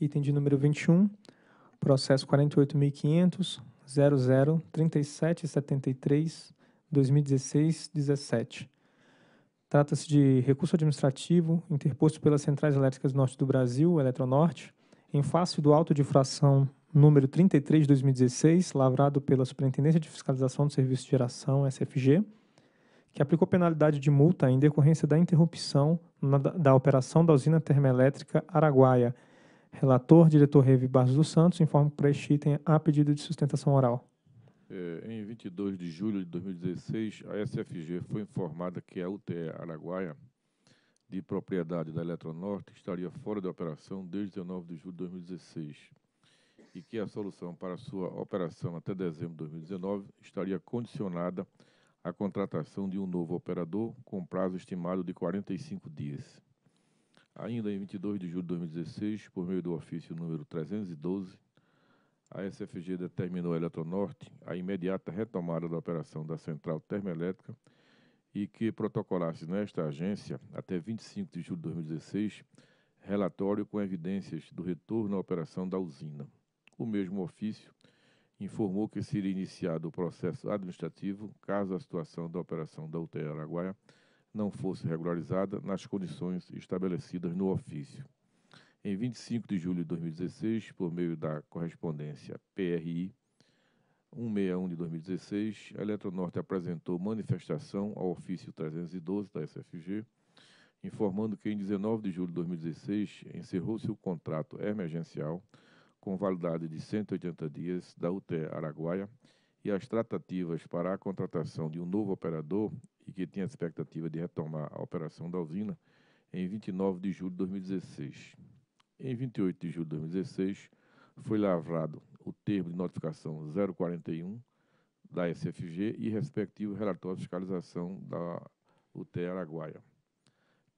item de número 21, processo 48.500.00.3773.2016.17. Trata-se de recurso administrativo interposto pelas Centrais Elétricas Norte do Brasil, Eletronorte, em face do auto de infração número 33 de 2016, lavrado pela Superintendência de Fiscalização do Serviço de Geração, SFG, que aplicou penalidade de multa em decorrência da interrupção na, da operação da usina termoelétrica Araguaia Relator, diretor Revi Barros dos Santos, informa que para este item a pedido de sustentação oral. É, em 22 de julho de 2016, a SFG foi informada que a UTE Araguaia, de propriedade da Eletronorte, estaria fora de operação desde 19 de julho de 2016 e que a solução para sua operação até dezembro de 2019 estaria condicionada à contratação de um novo operador com prazo estimado de 45 dias. Ainda em 22 de julho de 2016, por meio do ofício número 312, a SFG determinou a Eletronorte a imediata retomada da operação da central termoelétrica e que protocolasse nesta agência, até 25 de julho de 2016, relatório com evidências do retorno à operação da usina. O mesmo ofício informou que seria iniciado o processo administrativo caso a situação da operação da UTE Araguaia não fosse regularizada nas condições estabelecidas no ofício. Em 25 de julho de 2016, por meio da correspondência PRI 161 de 2016, a Eletronorte apresentou manifestação ao ofício 312 da SFG, informando que em 19 de julho de 2016 encerrou-se o contrato emergencial com validade de 180 dias da UTE Araguaia e as tratativas para a contratação de um novo operador e que tem a expectativa de retomar a operação da usina em 29 de julho de 2016. Em 28 de julho de 2016, foi lavrado o termo de notificação 041 da SFG e respectivo relatório de fiscalização da UTE Araguaia,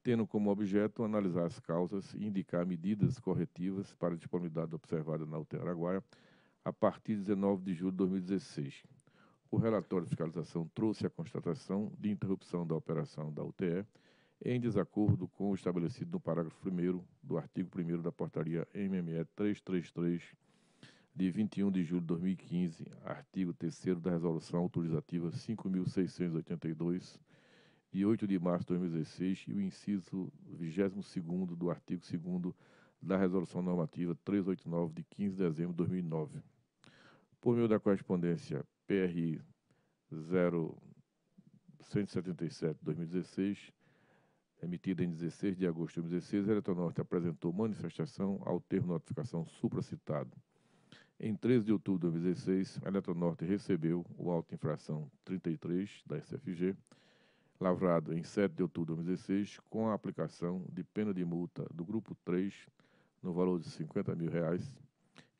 tendo como objeto analisar as causas e indicar medidas corretivas para a disponibilidade observada na UTE Araguaia a partir de 19 de julho de 2016. O relatório de fiscalização trouxe a constatação de interrupção da operação da UTE em desacordo com o estabelecido no parágrafo 1 do artigo 1 da portaria MME 333 de 21 de julho de 2015, artigo 3 da Resolução Autorizativa 5.682, de 8 de março de 2016, e o inciso 22 do artigo 2 da Resolução Normativa 389, de 15 de dezembro de 2009 por meio da correspondência PR 0177-2016, emitida em 16 de agosto de 2016, a Eletronorte apresentou manifestação ao termo de notificação supracitado. Em 13 de outubro de 2016, a Eletronorte recebeu o auto infração 33 da SFG, lavrado em 7 de outubro de 2016, com a aplicação de pena de multa do grupo 3 no valor de 50 mil reais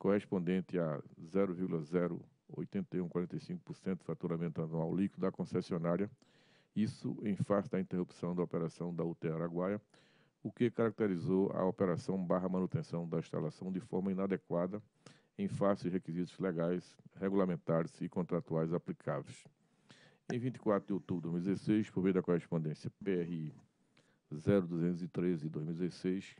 correspondente a 0,08145% do faturamento anual líquido da concessionária, isso em face da interrupção da operação da UTE Araguaia, o que caracterizou a operação barra manutenção da instalação de forma inadequada em face de requisitos legais, regulamentares e contratuais aplicáveis. Em 24 de outubro de 2016, por meio da correspondência PRI 0213-2016,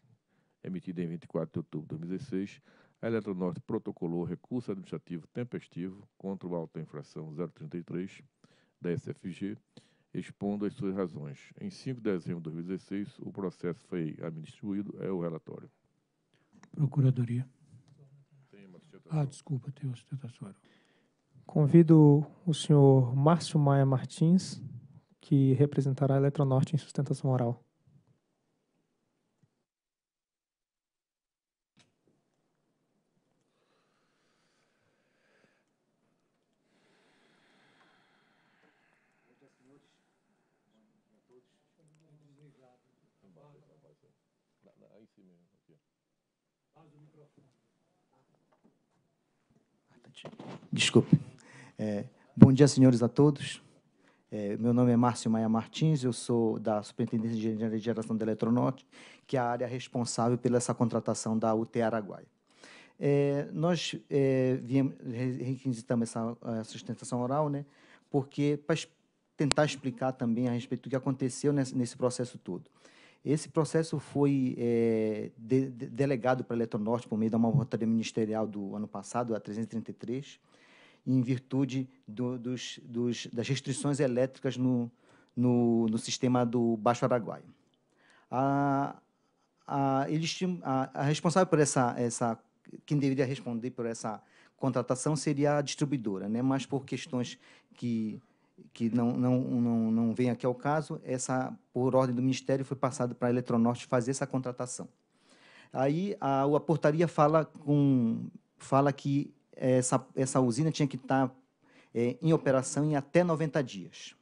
emitida em 24 de outubro de 2016, a Eletronorte protocolou recurso administrativo tempestivo contra o auto infração 033 da SFG, expondo as suas razões. Em 5 de dezembro de 2016, o processo foi administrado. é o relatório. Procuradoria. Tem uma ah, desculpa, tem sustentação sustentação. Convido o senhor Márcio Maia Martins, que representará a Eletronorte em sustentação oral. Desculpe. É, bom dia, senhores, a todos. É, meu nome é Márcio Maia Martins, eu sou da Superintendência de Engenharia de Geração da Eletronorte, que é a área responsável pela essa contratação da UT Araguaia. É, nós é, viemos, requisitamos essa sustentação oral, né, porque para tentar explicar também a respeito do que aconteceu nesse, nesse processo todo. Esse processo foi é, de, de, delegado para a Eletronorte por meio de uma portaria ministerial do ano passado, a 333, em virtude do, dos, dos, das restrições elétricas no, no, no sistema do Baixo Araguaia. A, a, eles, a, a responsável por essa, essa, quem deveria responder por essa contratação seria a distribuidora, né? mas por questões que, que não, não, não, não vem aqui ao caso, essa, por ordem do Ministério, foi passado para a Eletronorte fazer essa contratação. Aí a, a portaria fala, com, fala que essa, essa usina tinha que estar tá, é, em operação em até 90 dias.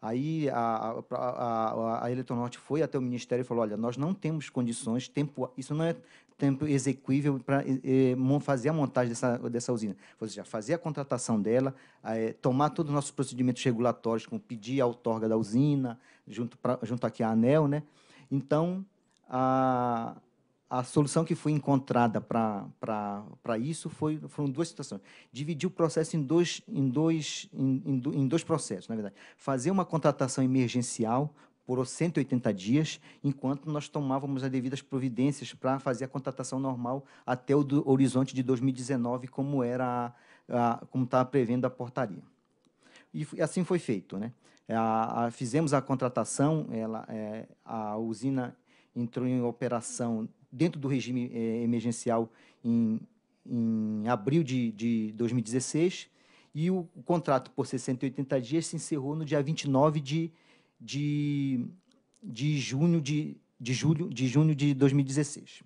Aí a, a, a, a Eletronorte foi até o Ministério e falou, olha, nós não temos condições, tempo, isso não é tempo exequível para é, fazer a montagem dessa, dessa usina. Ou seja, fazer a contratação dela, é, tomar todos os nossos procedimentos regulatórios, como pedir a outorga da usina, junto, pra, junto aqui à ANEL. Né? Então, a, a solução que foi encontrada para isso foi, foram duas situações. Dividir o processo em dois, em, dois, em, em dois processos, na verdade. Fazer uma contratação emergencial por 180 dias, enquanto nós tomávamos as devidas providências para fazer a contratação normal até o horizonte de 2019, como era a, a, como estava tá prevendo a portaria. E, e assim foi feito. Né? A, fizemos a contratação, ela, é, a usina entrou em operação dentro do regime é, emergencial em, em abril de, de 2016 e o, o, contrato por 680 dias se encerrou no dia 29 de, de, de junho de, de julho de junho de 2016.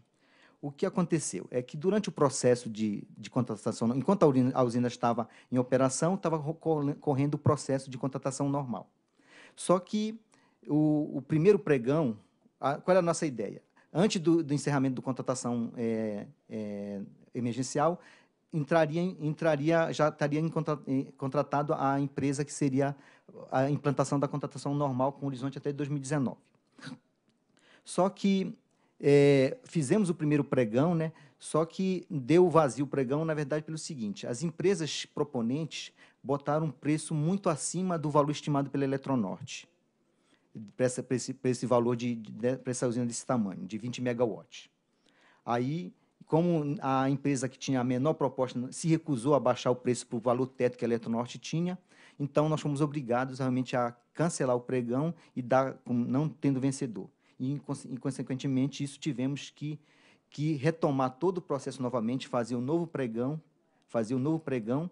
O que aconteceu é que durante o processo de, de contratação, enquanto a usina, a usina estava em operação, estava correndo o processo de contratação normal. Só que o, o primeiro pregão, a, qual é a nossa ideia? antes do, do encerramento do contratação é, é, emergencial, entraria, entraria, já estaria contratado a empresa que seria a implantação da contratação normal com horizonte até 2019. Só que é, fizemos o primeiro pregão, né? Só que deu vazio o pregão, na verdade, pelo seguinte: as empresas proponentes botaram um preço muito acima do valor estimado pela Eletronorte para esse, esse, valor de, de né, para essa usina desse tamanho, de 20 megawatts. Aí, como a empresa que tinha a menor proposta se recusou a baixar o preço para o valor teto que a Eletronorte tinha, então nós fomos obrigados realmente a cancelar o pregão e dar, não tendo vencedor. E, consequentemente, isso tivemos que, que retomar todo o processo novamente, fazer um novo pregão, fazer um novo pregão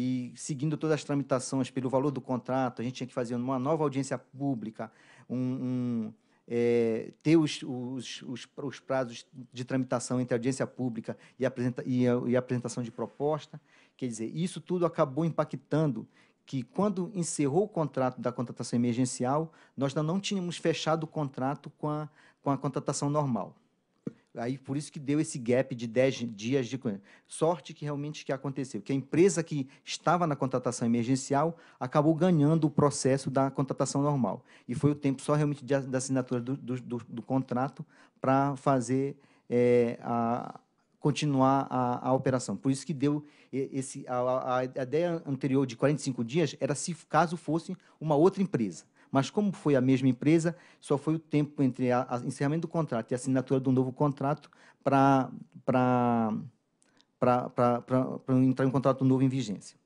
e seguindo todas as tramitações pelo valor do contrato, a gente tinha que fazer uma nova audiência pública, um, um, é, ter os, os, os, os, prazos de tramitação entre audiência pública e, apresenta, e, a, e a apresentação de proposta. Quer dizer, isso tudo acabou impactando que quando encerrou o contrato da contratação emergencial, nós ainda não tínhamos fechado o contrato com a, com a contratação normal. Aí, por isso que deu esse gap de 10 dias de sorte que realmente que aconteceu, que a empresa que estava na contratação emergencial acabou ganhando o processo da contratação normal. E foi o tempo só realmente de, da assinatura do, do, do, do contrato para fazer é, a, continuar a, a, operação. Por isso que deu esse a, a, a, ideia anterior de 45 dias era se caso fosse uma outra empresa mas como foi a mesma empresa, só foi o tempo entre o encerramento do contrato e a assinatura do novo contrato para entrar em um contrato novo em vigência.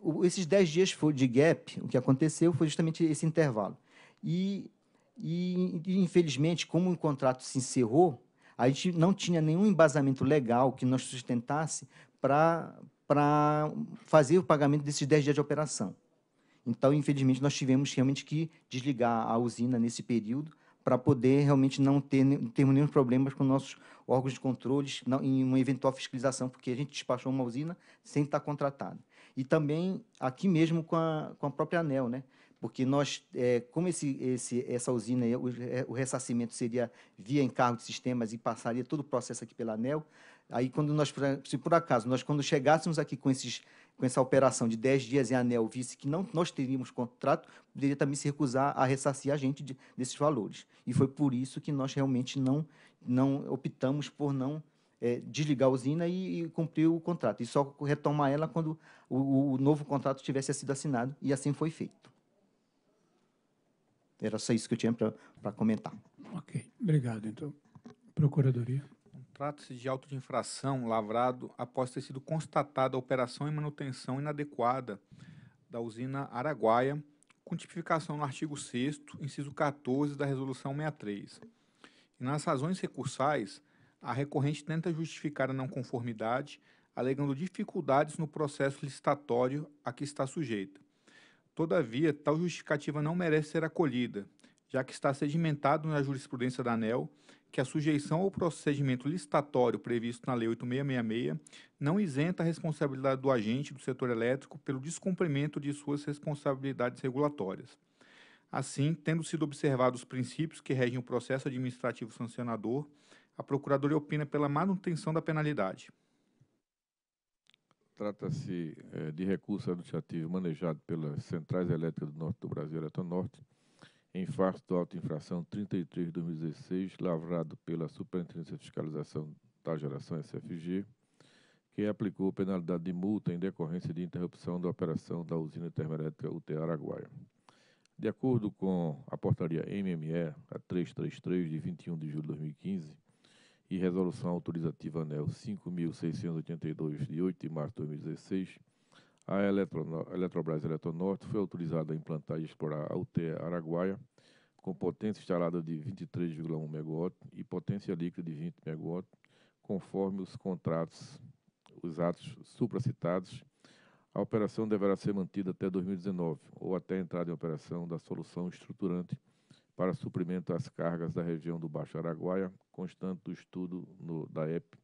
O, esses 10 dias de gap, o que aconteceu foi justamente esse intervalo. E, e, infelizmente, como o contrato se encerrou, a gente não tinha nenhum embasamento legal que nos sustentasse para fazer o pagamento desses 10 dias de operação. Então, infelizmente, nós tivemos realmente que desligar a usina nesse período para poder realmente não ter, termos nenhum problemas com nossos órgãos de controle não, em uma eventual fiscalização, porque a gente despachou uma usina sem estar contratado. E também aqui mesmo com a, com a própria ANEL, né? porque nós, é, como esse, esse, essa usina, o, é, o ressarcimento seria via encargo de sistemas e passaria todo o processo aqui pela ANEL, Aí, quando nós, se por acaso, nós quando chegássemos aqui com, esses, com essa operação de 10 dias em anel, visse que não nós teríamos contrato, poderia também se recusar a ressarcir a gente de, desses valores. E foi por isso que nós realmente não, não optamos por não é, desligar a usina e, e, cumprir o contrato. E só retomar ela quando o, o novo contrato tivesse sido assinado, e assim foi feito. Era só isso que eu tinha para comentar. Ok, obrigado, então. Procuradoria. Trata-se de auto de infração lavrado após ter sido constatada a operação e manutenção inadequada da usina Araguaia, com tipificação no artigo 6 inciso 14 da Resolução 63. E nas razões recursais, a recorrente tenta justificar a não conformidade, alegando dificuldades no processo licitatório a que está sujeita. Todavia, tal justificativa não merece ser acolhida, já que está sedimentado na jurisprudência da ANEL que a sujeição ao procedimento licitatório previsto na Lei 8666 não isenta a responsabilidade do agente do setor elétrico pelo descumprimento de suas responsabilidades regulatórias. Assim, tendo sido observados os princípios que regem o processo administrativo sancionador, a procuradora opina pela manutenção da penalidade. Trata-se é, de recurso administrativo manejado pelas centrais elétricas do norte do Brasil, Eletronorte, Norte em face do auto infração 33 de 2016, lavrado pela Superintendência de Fiscalização da Geração SFG, que aplicou penalidade de multa em decorrência de interrupção da operação da usina termoelétrica UT Araguaia. De acordo com a portaria MME, a 333, de 21 de julho de 2015, e resolução autorizativa ANEL 5.682, de 8 de março de 2016, a Eletro, Eletrobras Eletronorte foi autorizada a implantar e explorar a UTE Araguaia, com potência instalada de 23,1 MW e potência líquida de 20 MW, conforme os contratos, os atos supracitados. A operação deverá ser mantida até 2019 ou até a entrada em operação da solução estruturante para suprimento às cargas da região do Baixo Araguaia, constante do estudo no, da EP,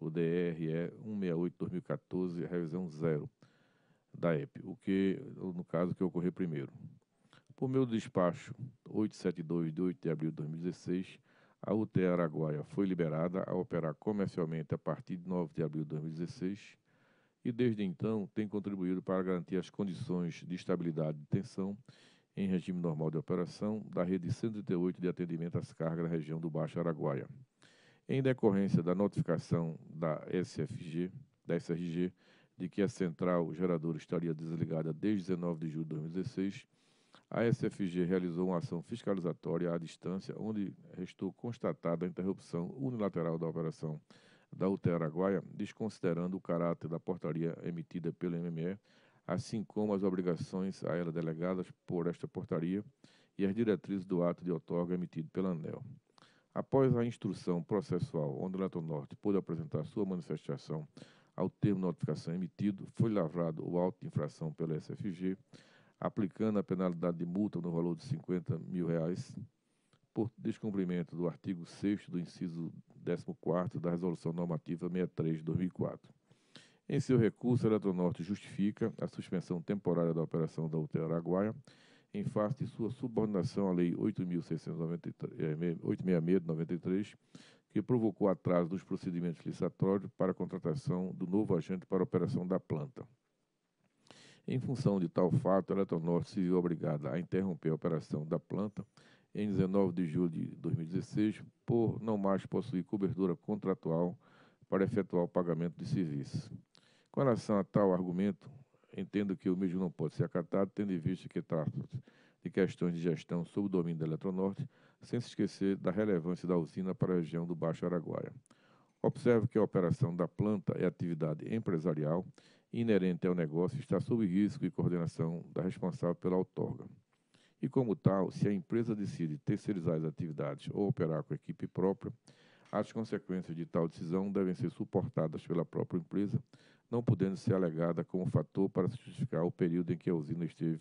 o DRE 168-2014, revisão zero da EP, o que, no caso, que ocorreu primeiro. Por meu despacho 872 de 8 de abril de 2016, a UTE Araguaia foi liberada a operar comercialmente a partir de 9 de abril de 2016 e, desde então, tem contribuído para garantir as condições de estabilidade de tensão em regime normal de operação da rede 138 de atendimento às cargas da região do Baixo Araguaia. Em decorrência da notificação da SFG, da SRG, de que a central geradora estaria desligada desde 19 de julho de 2016, a SFG realizou uma ação fiscalizatória à distância, onde restou constatada a interrupção unilateral da operação da UTE Araguaia, desconsiderando o caráter da portaria emitida pelo MME, assim como as obrigações a ela delegadas por esta portaria e as diretrizes do ato de outorga emitido pela ANEL. Após a instrução processual, onde o Leto Norte pôde apresentar sua manifestação ao termo de notificação emitido, foi lavrado o auto de infração pela SFG, aplicando a penalidade de multa no valor de 50 mil reais por descumprimento do artigo 6 do inciso 14 da Resolução Normativa 63 de 2004. Em seu recurso, a Eletronorte justifica a suspensão temporária da operação da UTE Araguaia em face de sua subordinação à Lei 8.666 de 93, que provocou atraso dos procedimentos licitatórios para a contratação do novo agente para a operação da planta. Em função de tal fato, a Eletronorte se viu obrigada a interromper a operação da planta em 19 de julho de 2016 por não mais possuir cobertura contratual para efetuar o pagamento de serviços. Com relação a tal argumento, entendo que o mesmo não pode ser acatado, tendo em vista que trata de questões de gestão sob o domínio da Eletronorte, sem se esquecer da relevância da usina para a região do Baixo Araguaia. Observe que a operação da planta é atividade empresarial inerente ao negócio está sob risco e coordenação da responsável pela outorga. E, como tal, se a empresa decide terceirizar as atividades ou operar com equipe própria, as consequências de tal decisão devem ser suportadas pela própria empresa, não podendo ser alegada como fator para justificar o período em que a usina esteve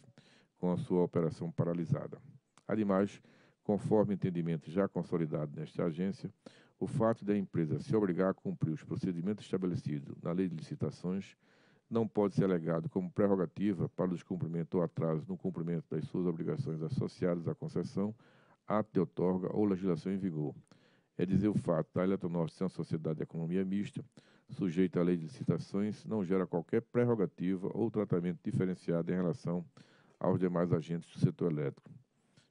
com a sua operação paralisada. Ademais, conforme entendimento já consolidado nesta agência, o fato da empresa se obrigar a cumprir os procedimentos estabelecidos na Lei de Licitações não pode ser alegado como prerrogativa para o descumprimento ou atraso no cumprimento das suas obrigações associadas à concessão, ato de outorga ou legislação em vigor. É dizer o fato da Eletronorte ser uma sociedade de economia mista, sujeita à lei de licitações, não gera qualquer prerrogativa ou tratamento diferenciado em relação aos demais agentes do setor elétrico.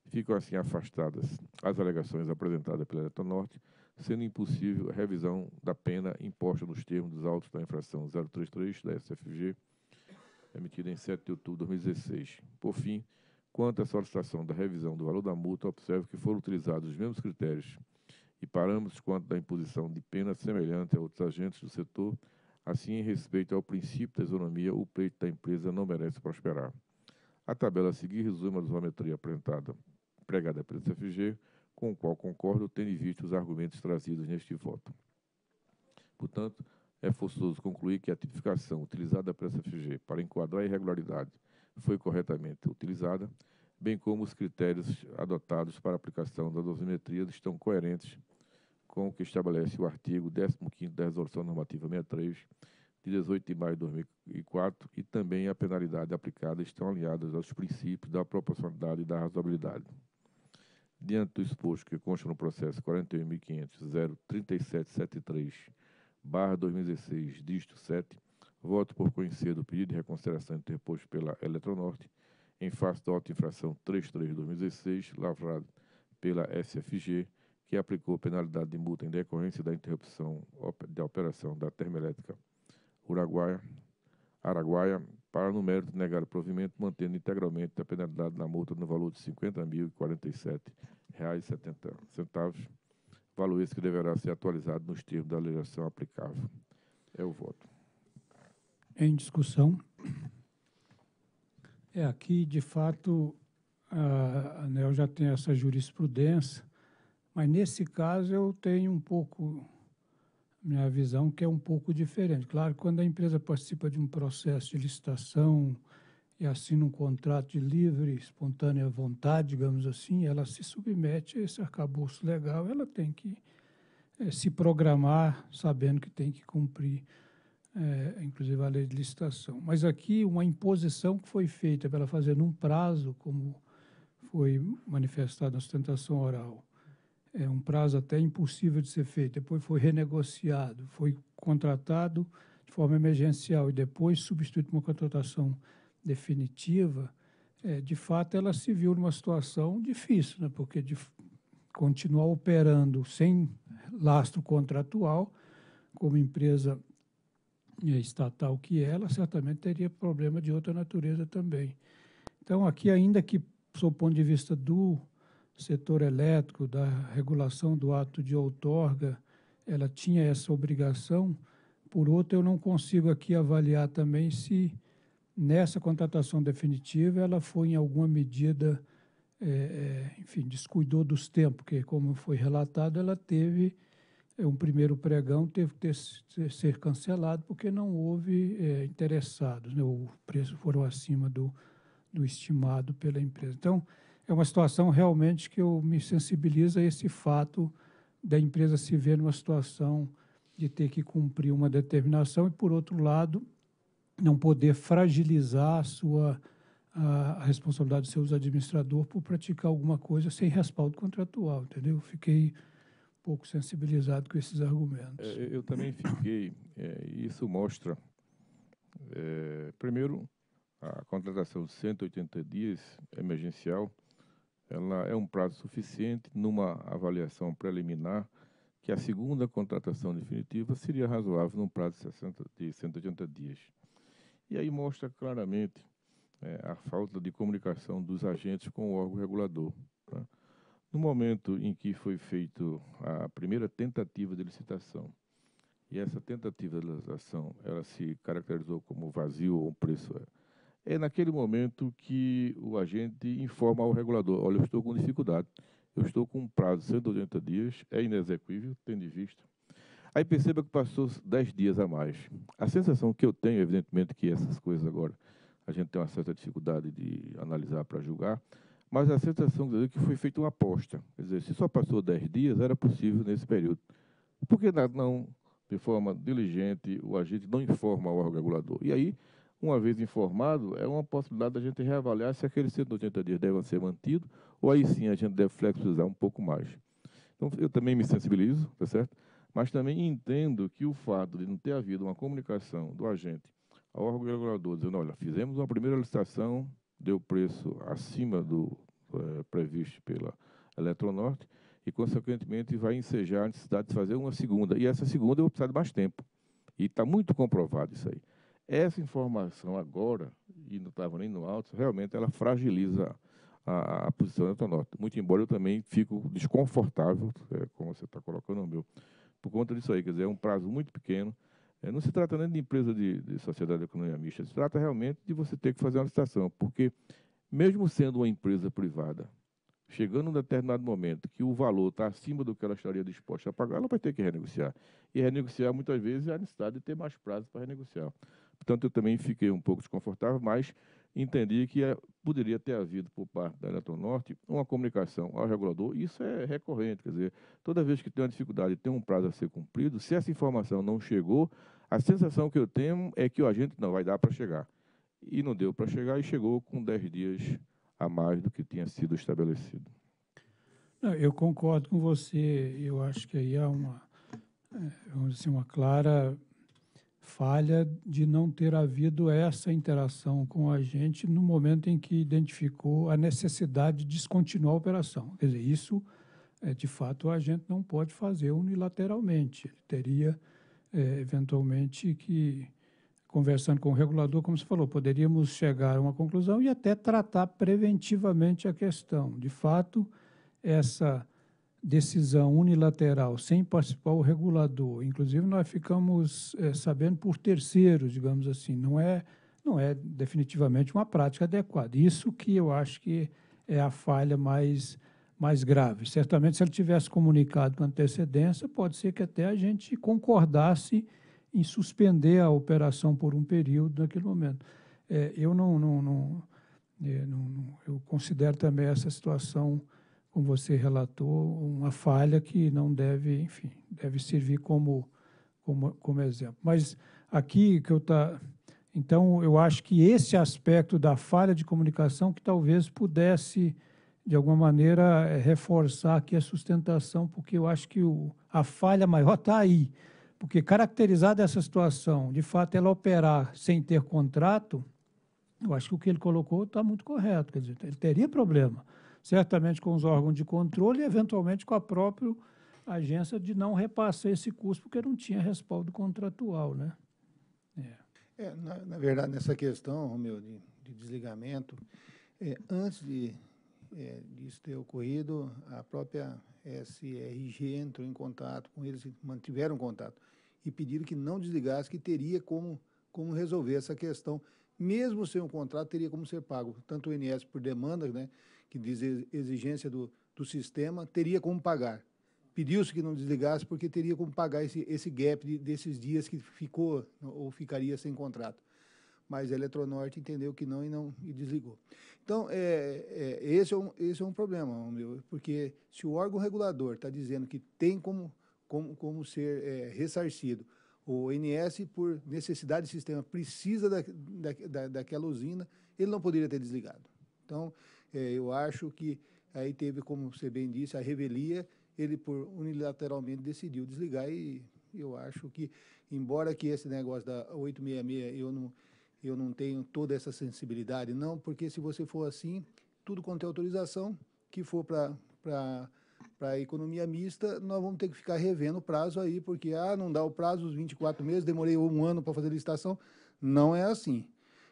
Ficam assim afastadas as alegações apresentadas pela Eletronorte, sendo impossível a revisão da pena imposta nos termos dos autos da infração 033 da SFG, emitida em 7 de outubro de 2016. Por fim, quanto à solicitação da revisão do valor da multa, observo que foram utilizados os mesmos critérios e parâmetros quanto da imposição de pena semelhante a outros agentes do setor. Assim, em respeito ao princípio da isonomia, o pleito da empresa não merece prosperar. A tabela a seguir resume a dosimetria apresentada, pregada pelo CFG, com o qual concordo, tendo em vista os argumentos trazidos neste voto. Portanto, é forçoso concluir que a tipificação utilizada pela CFG para enquadrar a irregularidade foi corretamente utilizada, bem como os critérios adotados para a aplicação da dosimetria estão coerentes com o que estabelece o artigo 15 da Resolução Normativa 63, de 18 de maio de 2004 e também a penalidade aplicada estão alinhadas aos princípios da proporcionalidade e da razoabilidade. Diante do exposto que consta no processo 41.500.03773-2016, dígito 7, voto por conhecer do pedido de reconsideração interposto pela Eletronorte em face da auto-infração 33-2016, lavrado pela SFG, que aplicou penalidade de multa em decorrência da interrupção da operação da termoelétrica Uruguaia, Araguaia, para no mérito negar o provimento, mantendo integralmente a penalidade da multa no valor de R$ 50.047,70, valor esse que deverá ser atualizado nos termos da legislação aplicável. É o voto. Em discussão. É, aqui, de fato, a ANEL já tem essa jurisprudência, mas nesse caso eu tenho um pouco minha visão, que é um pouco diferente. Claro, quando a empresa participa de um processo de licitação e assina um contrato de livre, espontânea vontade, digamos assim, ela se submete a esse arcabouço legal, ela tem que é, se programar sabendo que tem que cumprir, é, inclusive, a lei de licitação. Mas aqui, uma imposição que foi feita para ela fazer num prazo, como foi manifestado na sustentação oral, é um prazo até impossível de ser feito. Depois foi renegociado, foi contratado de forma emergencial e depois substituído por uma contratação definitiva. É, de fato, ela se viu numa situação difícil, né? porque de continuar operando sem lastro contratual, como empresa é, estatal que é, ela, certamente teria problema de outra natureza também. Então, aqui, ainda que, sob o ponto de vista do setor elétrico, da regulação do ato de outorga, ela tinha essa obrigação. Por outro, eu não consigo aqui avaliar também se nessa contratação definitiva ela foi em alguma medida, é, é enfim, descuidou dos tempos, porque como foi relatado, ela teve é, um primeiro pregão teve que ter, ser cancelado porque não houve é, interessados, né? o preço foram acima do, do estimado pela empresa. Então, é uma situação realmente que eu me sensibiliza a esse fato da empresa se ver numa situação de ter que cumprir uma determinação e, por outro lado, não poder fragilizar a sua a, a responsabilidade do seu administrador por praticar alguma coisa sem respaldo contratual, entendeu? Fiquei um pouco sensibilizado com esses argumentos. É, eu também fiquei. É, isso mostra, é, primeiro, a contratação de 180 dias emergencial ela é um prazo suficiente numa avaliação preliminar que a segunda contratação definitiva seria razoável num prazo de, 60, de 180 dias. E aí mostra claramente é, a falta de comunicação dos agentes com o órgão regulador. Tá? No momento em que foi feita a primeira tentativa de licitação, e essa tentativa de licitação ela se caracterizou como vazio ou um preço eh, é naquele momento que o agente informa ao regulador: olha, eu estou com dificuldade, eu estou com um prazo de 180 dias, é inexequível, tendo em vista. Aí perceba que passou 10 dias a mais. A sensação que eu tenho, evidentemente, que essas coisas agora a gente tem uma certa dificuldade de analisar para julgar, mas a sensação é que foi feita uma aposta. Quer dizer, se só passou 10 dias, era possível nesse período. Por que não, de forma diligente, o agente não informa ao regulador? E aí uma vez informado, é uma possibilidade da gente reavaliar se aqueles 180 dias devem ser mantidos, ou aí sim a gente deve flexibilizar um pouco mais. Então, eu também me sensibilizo, tá certo? Mas também entendo que o fato de não ter havido uma comunicação do agente ao órgão regulador, dizendo, olha, fizemos uma primeira licitação, deu preço acima do é, previsto pela Eletronorte, e, consequentemente, vai ensejar a necessidade de fazer uma segunda. E essa segunda eu vou precisar de mais tempo. E está muito comprovado isso aí. Essa informação agora, e não estava nem no alto, realmente ela fragiliza a, a posição da Tonorte. Muito embora eu também fico desconfortável, é, como você está colocando, meu, por conta disso aí. Quer dizer, é um prazo muito pequeno. É, não se trata nem de empresa de, de sociedade de economia mista, se trata realmente de você ter que fazer uma licitação, porque mesmo sendo uma empresa privada, chegando a um determinado momento que o valor está acima do que ela estaria disposta a pagar, ela vai ter que renegociar. E renegociar, muitas vezes, é a necessidade de ter mais prazo para renegociar. Portanto, eu também fiquei um pouco desconfortável, mas entendi que eh, poderia ter havido por parte da Eletronorte uma comunicação ao regulador, isso é recorrente, quer dizer, toda vez que tem uma dificuldade e tem um prazo a ser cumprido, se essa informação não chegou, a sensação que eu tenho é que o agente não vai dar para chegar. E não deu para chegar e chegou com 10 dias a mais do que tinha sido estabelecido. Não, eu concordo com você, eu acho que aí há uma, eh, vamos dizer, assim, uma clara falha de não ter havido essa interação com a gente no momento em que identificou a necessidade de descontinuar a operação. Quer dizer, isso, é, de fato, a gente não pode fazer unilateralmente. Ele teria, é, eventualmente, que, conversando com o regulador, como você falou, poderíamos chegar a uma conclusão e até tratar preventivamente a questão. De fato, essa decisão unilateral sem participar o regulador, inclusive nós ficamos é, sabendo por terceiros, digamos assim, não é, não é definitivamente uma prática adequada. Isso que eu acho que é a falha mais, mais grave. Certamente, se ele tivesse comunicado com antecedência, pode ser que até a gente concordasse em suspender a operação por um período naquele momento. É, eu não, não, não, eu eh, não, eu considero também essa situação como você relatou, uma falha que não deve, enfim, deve servir como, como, como exemplo. Mas aqui que eu tá, então eu acho que esse aspecto da falha de comunicação que talvez pudesse de alguma maneira eh, reforçar aqui a sustentação, porque eu acho que o, a falha maior está aí, porque caracterizada essa situação, de fato ela operar sem ter contrato, eu acho que o que ele colocou está muito correto, quer dizer, ele teria problema certamente com os órgãos de controle e, eventualmente, com a própria agência de não repassar esse custo, porque não tinha respaldo contratual. Né? É. é na, na, verdade, nessa questão, Romeu, de, de desligamento, é, antes de, é, disso ter ocorrido, a própria SRG entrou em contato com eles, mantiveram contato e pediram que não desligasse, que teria como, como resolver essa questão. Mesmo sem um contrato, teria como ser pago, tanto o INS por demanda, né, que diz exigência do, do sistema, teria como pagar. Pediu-se que não desligasse porque teria como pagar esse, esse gap de, desses dias que ficou ou ficaria sem contrato. Mas a Eletronorte entendeu que não e, não, e desligou. Então, é, é esse, é um, esse é um problema, meu, porque se o órgão regulador está dizendo que tem como, como, como ser é, ressarcido, o NS, por necessidade do sistema, precisa da, da, da, daquela usina, ele não poderia ter desligado. Então, é, eu acho que aí teve, como você bem disse, a revelia, ele por unilateralmente decidiu desligar e eu acho que, embora que esse negócio da 866 eu não, eu não tenho toda essa sensibilidade, não, porque se você for assim, tudo quanto é autorização que for para para a economia mista, nós vamos ter que ficar revendo o prazo aí, porque ah, não dá o prazo, os 24 meses, demorei um ano para fazer a licitação. Não é assim.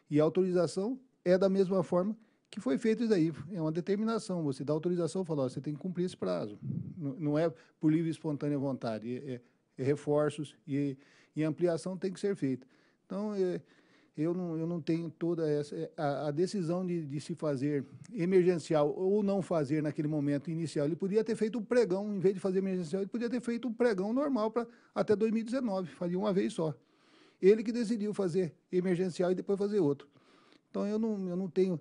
E a autorização é da mesma forma que foi feito isso daí. É uma determinação. Você dá autorização e fala, ó, você tem que cumprir esse prazo. Não, é por livre e espontânea vontade. É, é, é reforços e, e, ampliação tem que ser feita. Então, é, eu, não, eu não tenho toda essa... É, a, a decisão de, de, se fazer emergencial ou não fazer naquele momento inicial, ele podia ter feito um pregão, em vez de fazer emergencial, ele podia ter feito um pregão normal para até 2019, faria uma vez só. Ele que decidiu fazer emergencial e depois fazer outro. Então, eu não, eu não tenho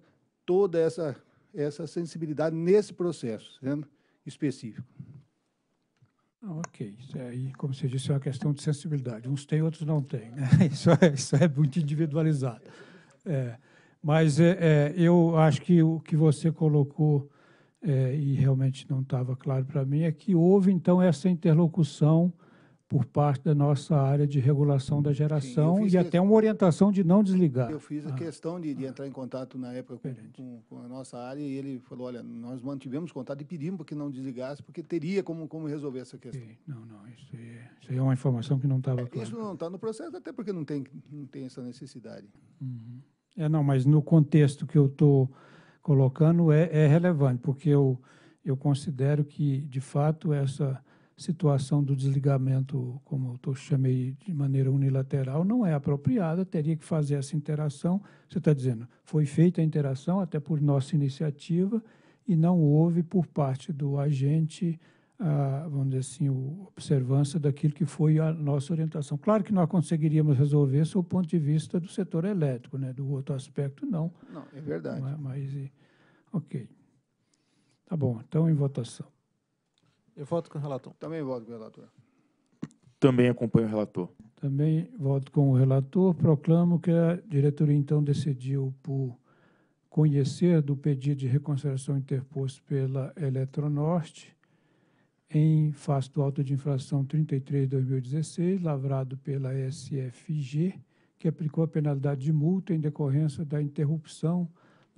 toda essa, essa sensibilidade nesse processo sendo específico. Ah, ok, isso é aí, como você disse, é uma questão de sensibilidade. Uns têm, outros não têm. Né? Isso, é, isso é muito individualizado. É, mas é, é eu acho que o que você colocou, é, e realmente não estava claro para mim, é que houve, então, essa interlocução por parte da nossa área de regulação da geração Sim, e que... até uma orientação de não desligar. Eu fiz a ah. questão de, de, entrar em contato na época com, com, com, a nossa área e ele falou, olha, nós mantivemos contato e pedimos que não desligasse, porque teria como, como resolver essa questão. Sim. Não, não, isso é, isso é uma informação que não estava é, clara. Isso não está no processo, até porque não tem, não tem essa necessidade. Uhum. É, não, mas no contexto que eu estou colocando é, é relevante, porque eu, eu considero que, de fato, essa situação do desligamento, como eu chamei de maneira unilateral, não é apropriada, teria que fazer essa interação. Você está dizendo, foi feita a interação até por nossa iniciativa e não houve por parte do agente, a, vamos dizer assim, a observância daquilo que foi a nossa orientação. Claro que nós conseguiríamos resolver isso o ponto de vista do setor elétrico, né? do outro aspecto, não. Não, é verdade. É? Mas, mas ok. Tá bom, então em votação. Eu voto com o relator. Também voto com o relator. Também acompanho o relator. Também voto com o relator. Proclamo que a diretoria, então, decidiu por conhecer do pedido de reconsideração interposto pela Eletronorte em face do auto de infração 33-2016, lavrado pela SFG, que aplicou a penalidade de multa em decorrência da interrupção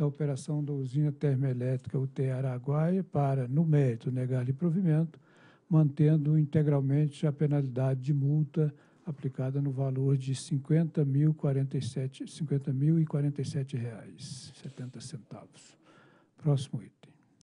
da operação da usina termoelétrica UT Araguaia para, no mérito, negar-lhe provimento, mantendo integralmente a penalidade de multa aplicada no valor de R$ 50.047,70. 50 Próximo item.